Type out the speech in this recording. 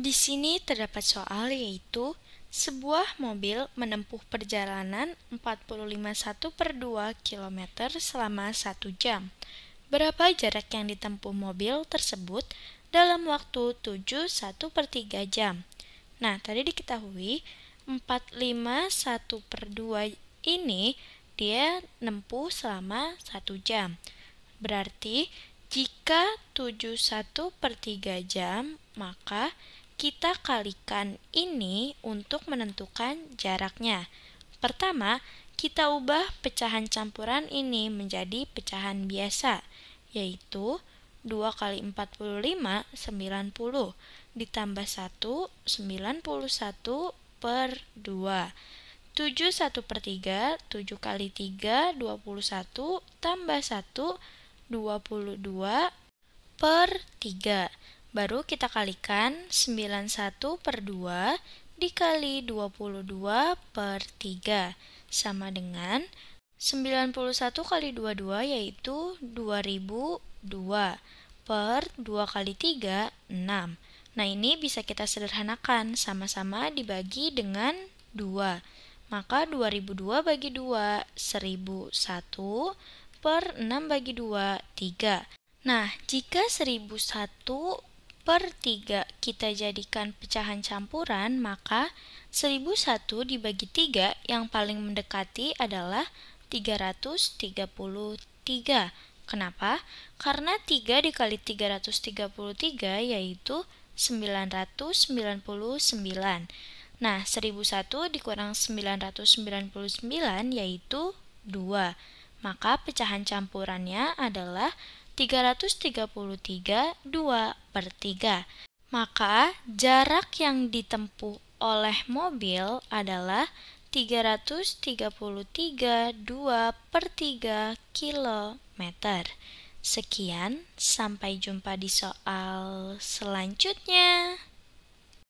Di sini terdapat soal yaitu sebuah mobil menempuh perjalanan 451 per 2 km selama 1 jam. Berapa jarak yang ditempuh mobil tersebut dalam waktu 7 1 per 3 jam? Nah, tadi diketahui 451 per 2 ini dia nempuh selama 1 jam. Berarti jika 71 per 3 jam, maka kita kalikan ini untuk menentukan jaraknya. Pertama, kita ubah pecahan campuran ini menjadi pecahan biasa, yaitu 2 kali 45, 90, ditambah 1, 91 per 2. 7, 1 per 3, 7 kali 3, 21, tambah 1, 22 per 3. Baru kita kalikan 91 per 2 dikali 22 per 3 sama dengan 91 kali 22 yaitu 2002 per 2 kali 3 6. Nah ini bisa kita sederhanakan sama-sama dibagi dengan 2. Maka 2002 bagi 2 1001 per 6 bagi 2 3. Nah, jika 1001 per 3 kita jadikan pecahan campuran, maka 1001 dibagi 3 yang paling mendekati adalah 333. Kenapa? Karena 3 dikali 333 yaitu 999. Nah, 1001 dikurang 999 yaitu 2. Maka pecahan campurannya adalah 333 2 per 3. Maka jarak yang ditempuh oleh mobil adalah 333 2 per 3 kilometer. Sekian, sampai jumpa di soal selanjutnya.